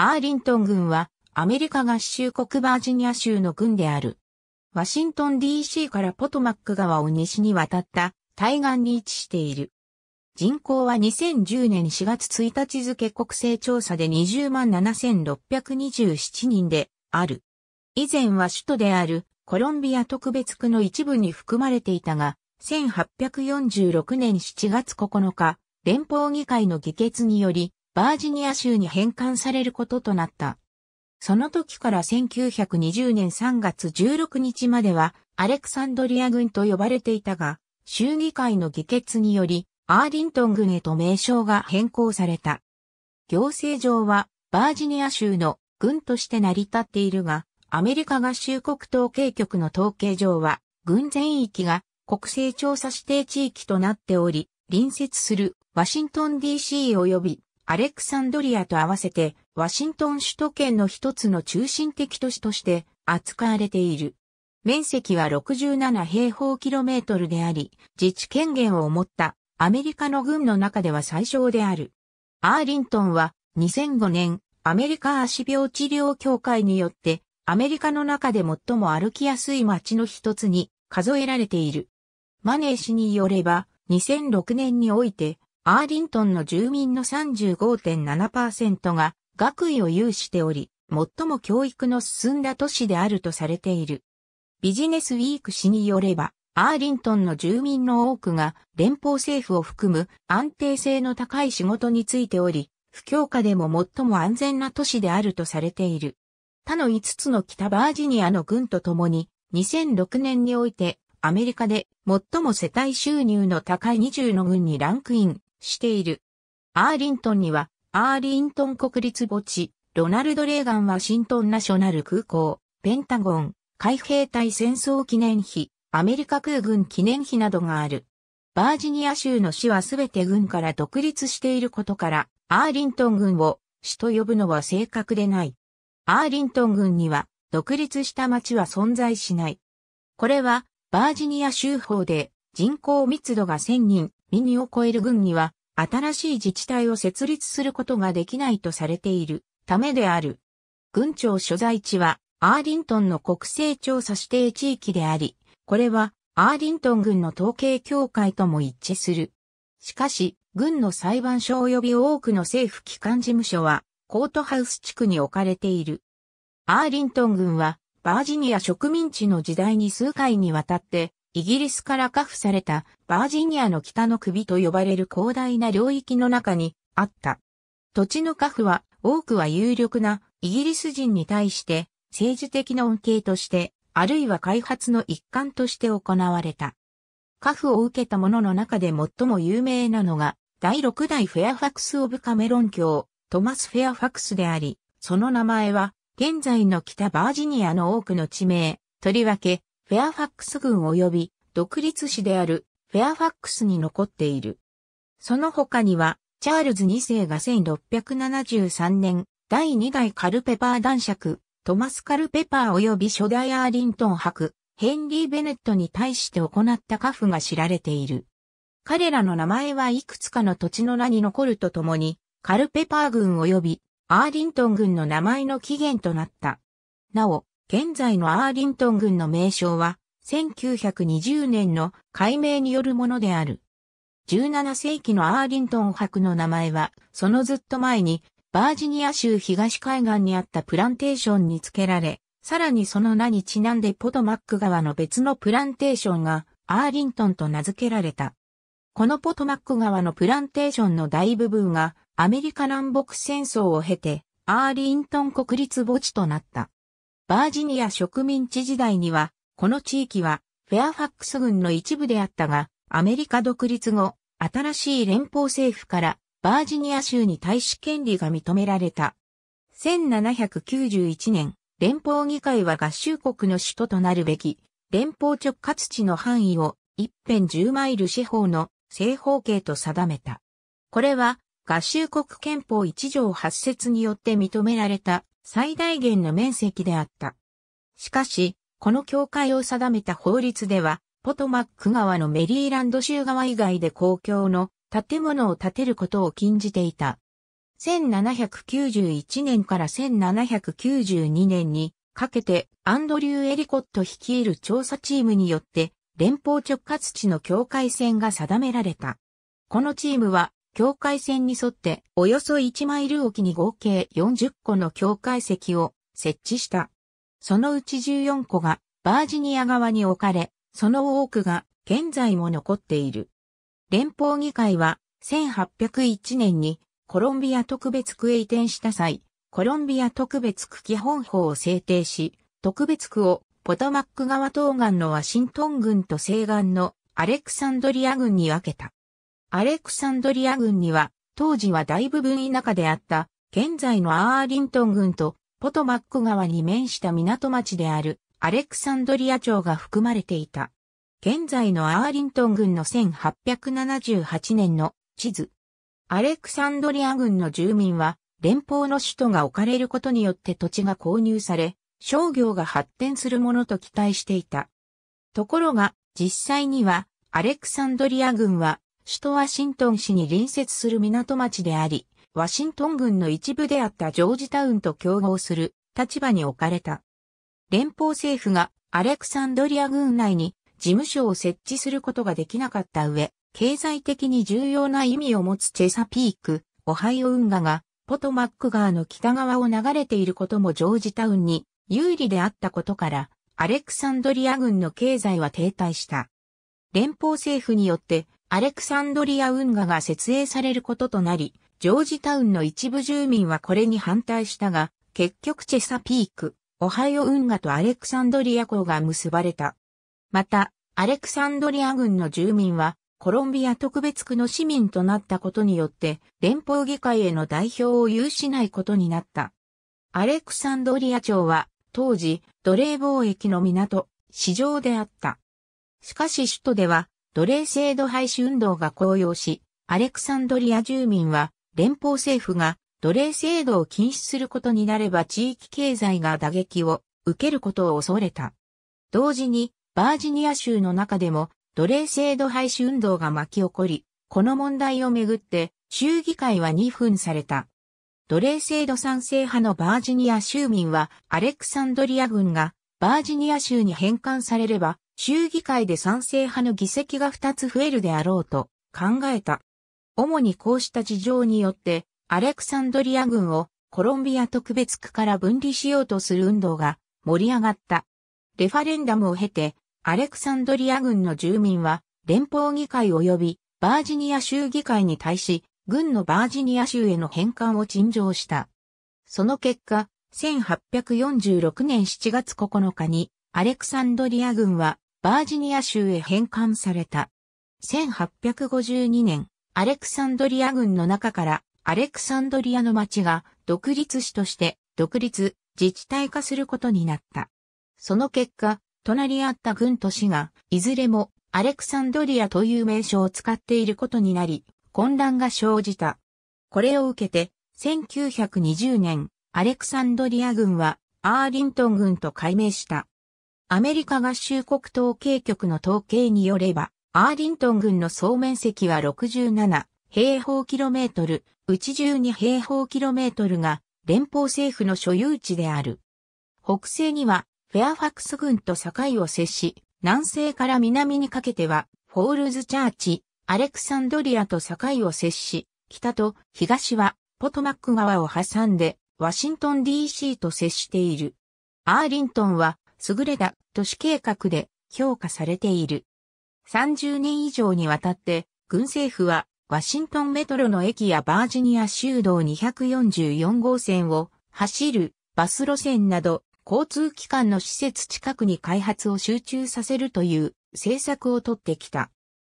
アーリントン軍はアメリカ合衆国バージニア州の軍である。ワシントン DC からポトマック川を西に渡った対岸に位置している。人口は2010年4月1日付国勢調査で20万7627人である。以前は首都であるコロンビア特別区の一部に含まれていたが、1846年7月9日、連邦議会の議決により、バージニア州に返還されることとなった。その時から1920年3月16日まではアレクサンドリア軍と呼ばれていたが、州議会の議決により、アーリントン軍へと名称が変更された。行政上はバージニア州の軍として成り立っているが、アメリカ合衆国統計局の統計上は、軍全域が国勢調査指定地域となっており、隣接するワシントン DC 及びアレクサンドリアと合わせて、ワシントン首都圏の一つの中心的都市として扱われている。面積は67平方キロメートルであり、自治権限を持ったアメリカの軍の中では最小である。アーリントンは2005年アメリカ足病治療協会によってアメリカの中で最も歩きやすい街の一つに数えられている。マネー氏によれば2006年においてアーリントンの住民の35.7%が学位を有しており、最も教育の進んだ都市であるとされている。ビジネスウィーク市によれば、アーリントンの住民の多くが連邦政府を含む安定性の高い仕事についており、不況下でも最も安全な都市であるとされている。他の5つの北バージニアの軍とともに、2006年においてアメリカで最も世帯収入の高い20の軍にランクインしている。アーリントンには、アーリントン国立墓地、ロナルド・レーガン・ワシントン・ナショナル空港、ペンタゴン、海兵隊戦争記念碑、アメリカ空軍記念碑などがある。バージニア州の市はすべて軍から独立していることから、アーリントン軍を市と呼ぶのは正確でない。アーリントン軍には独立した町は存在しない。これはバージニア州法で人口密度が1000人ミニを超える軍には、新しい自治体を設立することができないとされているためである。軍庁所在地は、アーリントンの国勢調査指定地域であり、これは、アーリントン軍の統計協会とも一致する。しかし、軍の裁判所及び多くの政府機関事務所は、コートハウス地区に置かれている。アーリントン軍は、バージニア植民地の時代に数回にわたって、イギリスからカフされたバージニアの北の首と呼ばれる広大な領域の中にあった。土地のカフは多くは有力なイギリス人に対して政治的な恩恵としてあるいは開発の一環として行われた。家父を受けた者のの中で最も有名なのが、第6代フェアファクス・オブ・カメロン教、トマス・フェアファクスであり、その名前は、現在の北バージニアの多くの地名、とりわけ、フェアファックス軍及び独立市であるフェアファックスに残っている。その他には、チャールズ2世が1673年、第2代カルペパー男爵、トマス・カルペパー及び初代アーリントン伯、ヘンリー・ベネットに対して行った家父が知られている。彼らの名前はいくつかの土地の名に残るとともに、カルペパー軍及びアーリントン軍の名前の起源となった。なお、現在のアーリントン郡の名称は、1920年の解明によるものである。17世紀のアーリントン博の名前は、そのずっと前に、バージニア州東海岸にあったプランテーションに付けられ、さらにその名にちなんでポトマック川の別のプランテーションが、アーリントンと名付けられた。このポトマック川のプランテーションの大部分が、アメリカ南北戦争を経て、アーリントン国立墓地となった。バージニア植民地時代には、この地域はフェアファックス軍の一部であったが、アメリカ独立後、新しい連邦政府からバージニア州に対し権利が認められた。1791年、連邦議会は合衆国の首都となるべき、連邦直轄地の範囲を一辺10マイル四方の正方形と定めた。これは合衆国憲法1条8節によって認められた最大限の面積であった。しかし、この境界を定めた法律では、ポトマック川のメリーランド州側以外で公共の建物を建てることを禁じていた。1791年から1792年にかけてアンドリュー・エリコット率いる調査チームによって連邦直轄地の境界線が定められた。このチームは境界線に沿っておよそ1マイル沖に合計40個の境界石を設置した。そのうち14個がバージニア側に置かれ、その多くが現在も残っている。連邦議会は1801年にコロンビア特別区へ移転した際、コロンビア特別区基本法を制定し、特別区をポトマック川東岸のワシントン郡と西岸のアレクサンドリア軍に分けた。アレクサンドリア軍には、当時は大部分田舎であった、現在のアーリントン軍と、ポトマック川に面した港町である、アレクサンドリア町が含まれていた。現在のアーリントン軍の1878年の地図。アレクサンドリア軍の住民は、連邦の首都が置かれることによって土地が購入され、商業が発展するものと期待していた。ところが、実際には、アレクサンドリア軍は首都ワシントン市に隣接する港町であり、ワシントン郡の一部であったジョージタウンと競合する立場に置かれた。連邦政府がアレクサンドリア郡内に事務所を設置することができなかった上、経済的に重要な意味を持つチェサピーク、オハイオ運河がポトマック川の北側を流れていることもジョージタウンに有利であったことから、アレクサンドリア軍の経済は停滞した。連邦政府によってアレクサンドリア運河が設営されることとなり、ジョージタウンの一部住民はこれに反対したが、結局チェサピーク、オハイオ運河とアレクサンドリア港が結ばれた。また、アレクサンドリア軍の住民は、コロンビア特別区の市民となったことによって、連邦議会への代表を有しないことになった。アレクサンドリア町は、当時、奴隷貿易の港、市場であった。しかし首都では、奴隷制度廃止運動が高揚し、アレクサンドリア住民は連邦政府が奴隷制度を禁止することになれば地域経済が打撃を受けることを恐れた。同時にバージニア州の中でも奴隷制度廃止運動が巻き起こり、この問題をめぐって州議会は2分された。奴隷制度賛成派のバージニア州民はアレクサンドリア軍がバージニア州に返還されれば州議会で賛成派の議席が2つ増えるであろうと考えた。主にこうした事情によって、アレクサンドリア軍をコロンビア特別区から分離しようとする運動が盛り上がった。レファレンダムを経て、アレクサンドリア軍の住民は連邦議会及びバージニア州議会に対し、軍のバージニア州への返還を陳情した。その結果、1846年7月9日にアレクサンドリア軍はバージニア州へ返還された。1852年、アレクサンドリア軍の中からアレクサンドリアの町が独立市として独立、自治体化することになった。その結果、隣り合った軍と市が、いずれもアレクサンドリアという名称を使っていることになり、混乱が生じた。これを受けて、1920年、アレクサンドリア軍はアーリントン軍と改名した。アメリカ合衆国統計局の統計によれば、アーリントン郡の総面積は67平方キロメートル、うち12平方キロメートルが連邦政府の所有地である。北西にはフェアファクス郡と境を接し、南西から南にかけてはフォールズチャーチ、アレクサンドリアと境を接し、北と東はポトマック川を挟んでワシントン DC と接している。アーリントンは優れた都市計画で評価されている。30年以上にわたって軍政府はワシントンメトロの駅やバージニア州道244号線を走るバス路線など交通機関の施設近くに開発を集中させるという政策をとってきた。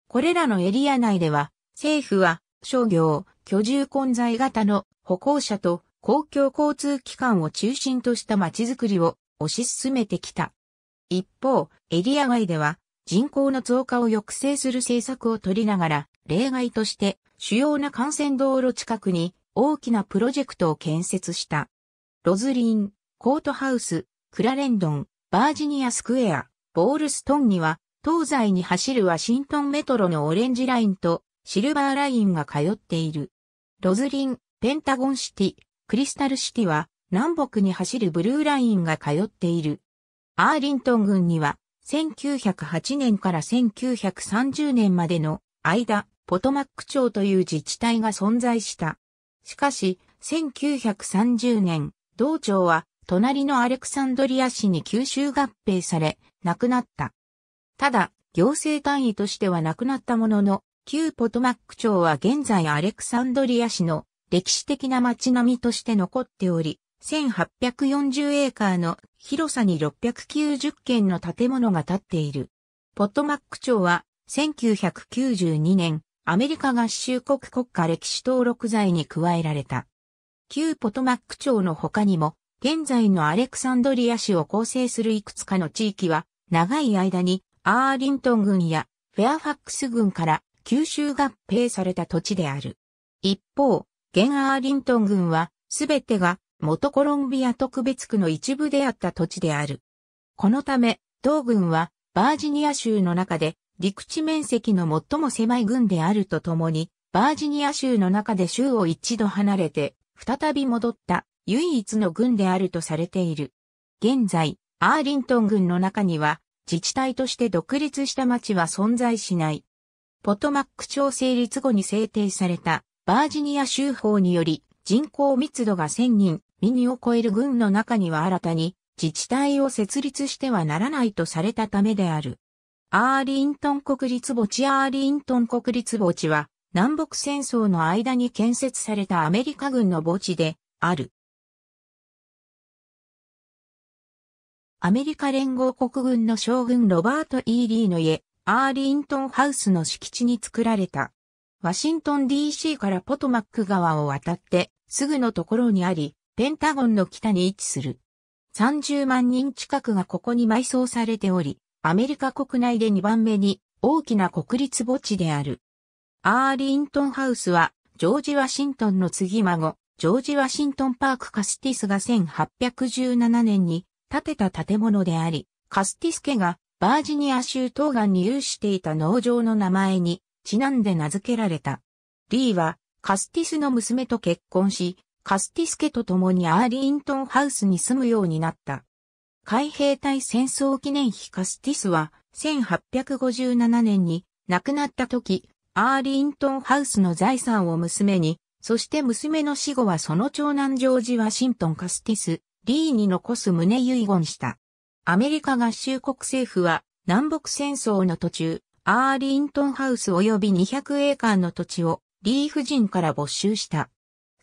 これらのエリア内では政府は商業、居住混在型の歩行者と公共交通機関を中心とした街づくりを推し進めてきた。一方、エリア外では人口の増加を抑制する政策を取りながら、例外として主要な幹線道路近くに大きなプロジェクトを建設した。ロズリン、コートハウス、クラレンドン、バージニアスクエア、ボールストンには、東西に走るワシントンメトロのオレンジラインとシルバーラインが通っている。ロズリン、ペンタゴンシティ、クリスタルシティは南北に走るブルーラインが通っている。アーリントン郡には、1908年から1930年までの間、ポトマック町という自治体が存在した。しかし、1930年、同町は、隣のアレクサンドリア市に吸収合併され、亡くなった。ただ、行政単位としては亡くなったものの、旧ポトマック町は現在アレクサンドリア市の歴史的な街並みとして残っており、1840エーカーの広さに690軒の建物が建っている。ポットマック町は1992年アメリカ合衆国国家歴史登録罪に加えられた。旧ポトマック町の他にも現在のアレクサンドリア市を構成するいくつかの地域は長い間にアーリントン郡やフェアファックス郡から吸収合併された土地である。一方、現アーリントン郡はすべてが元コロンビア特別区の一部であった土地である。このため、同軍はバージニア州の中で陸地面積の最も狭い軍であるとともに、バージニア州の中で州を一度離れて、再び戻った唯一の軍であるとされている。現在、アーリントン軍の中には、自治体として独立した町は存在しない。ポトマック町成立後に制定されたバージニア州法により人口密度が1000人ミにを超える軍の中には新たに自治体を設立してはならないとされたためである。アーリントン国立墓地アーリントン国立墓地は南北戦争の間に建設されたアメリカ軍の墓地である。アメリカ連合国軍の将軍ロバート・イーリーの家、アーリントンハウスの敷地に作られた。ワシントン DC からポトマック川を渡ってすぐのところにあり、ペンタゴンの北に位置する。30万人近くがここに埋葬されており、アメリカ国内で2番目に大きな国立墓地である。アーリントンハウスは、ジョージ・ワシントンの次孫、ジョージ・ワシントン・パーク・カスティスが1817年に建てた建物であり、カスティス家がバージニア州東岸に有していた農場の名前にちなんで名付けられた。リーはカスティスの娘と結婚し、カスティス家と共にアーリントンハウスに住むようになった。海兵隊戦争記念碑カスティスは1857年に亡くなった時、アーリントンハウスの財産を娘に、そして娘の死後はその長男ジョージ・ワシントン・カスティス、リーに残す旨遺言した。アメリカ合衆国政府は南北戦争の途中、アーリントンハウス及び200エーカーの土地をリー夫人から没収した。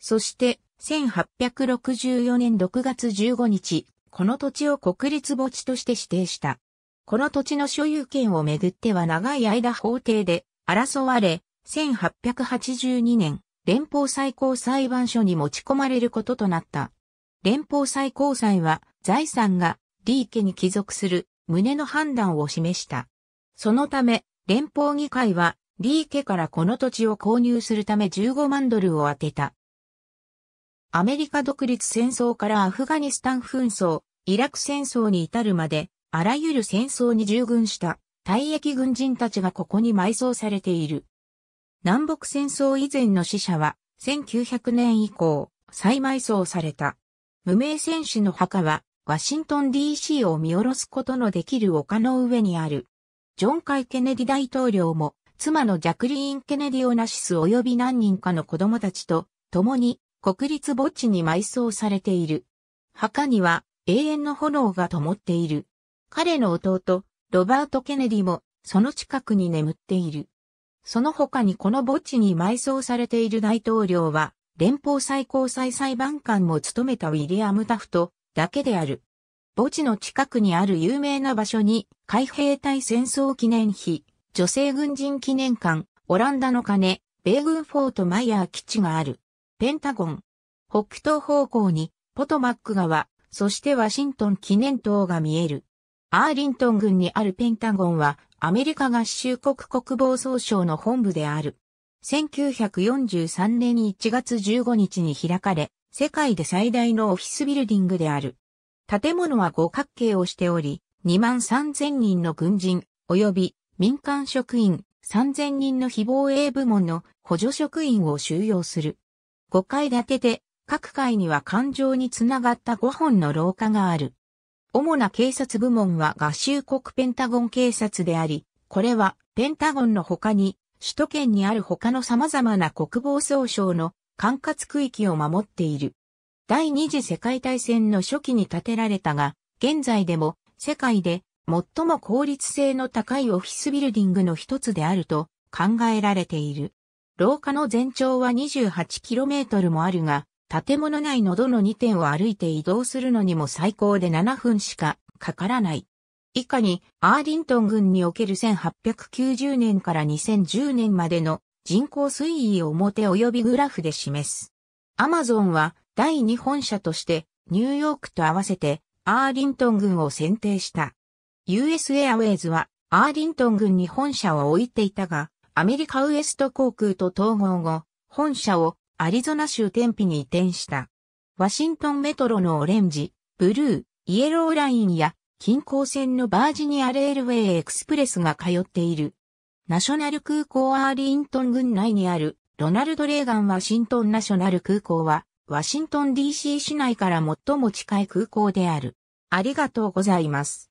そして1864年6月15日、この土地を国立墓地として指定した。この土地の所有権をめぐっては長い間法廷で争われ、1882年、連邦最高裁判所に持ち込まれることとなった。連邦最高裁は財産がリー家に帰属する旨の判断を示した。そのため、連邦議会はリー家からこの土地を購入するため15万ドルを当てた。アメリカ独立戦争からアフガニスタン紛争、イラク戦争に至るまで、あらゆる戦争に従軍した退役軍人たちがここに埋葬されている。南北戦争以前の死者は1900年以降、再埋葬された。無名戦士の墓は、ワシントン DC を見下ろすことのできる丘の上にある。ジョン・カイ・ケネディ大統領も、妻のジャクリーン・ケネディ・オナシス及び何人かの子供たちと、共に国立墓地に埋葬されている。墓には永遠の炎が灯っている。彼の弟、ロバート・ケネディもその近くに眠っている。その他にこの墓地に埋葬されている大統領は、連邦最高裁裁判官も務めたウィリアム・タフトだけである。墓地の近くにある有名な場所に、海兵隊戦争記念碑、女性軍人記念館、オランダの鐘、米軍フォートマイヤー基地がある。ペンタゴン。北東方向に、ポトマック川、そしてワシントン記念塔が見える。アーリントン郡にあるペンタゴンは、アメリカ合衆国国防総省の本部である。1943年1月15日に開かれ、世界で最大のオフィスビルディングである。建物は五角形をしており、2万3000人の軍人、及び民間職員3000人の非防衛部門の補助職員を収容する。5階建てで、各階には環状につながった5本の廊下がある。主な警察部門は合衆国ペンタゴン警察であり、これはペンタゴンの他に、首都圏にある他の様々な国防総省の管轄区域を守っている。第二次世界大戦の初期に建てられたが、現在でも世界で最も効率性の高いオフィスビルディングの一つであると考えられている。廊下の全長は 28km もあるが、建物内のどの2点を歩いて移動するのにも最高で7分しかかからない。以下に、アーリントン郡における1890年から2010年までの人口推移を表及びグラフで示す。アマゾンは第2本社としてニューヨークと合わせてアーリントン郡を選定した。US Airways はアーリントン郡に本社を置いていたが、アメリカウエスト航空と統合後、本社をアリゾナ州テンピに移転した。ワシントンメトロのオレンジ、ブルー、イエローラインや近郊線のバージニアレールウェイエクスプレスが通っている。ナショナル空港アーリントン郡内にあるロナルド・レーガン・ワシントンナショナル空港はワシントン DC 市内から最も近い空港である。ありがとうございます。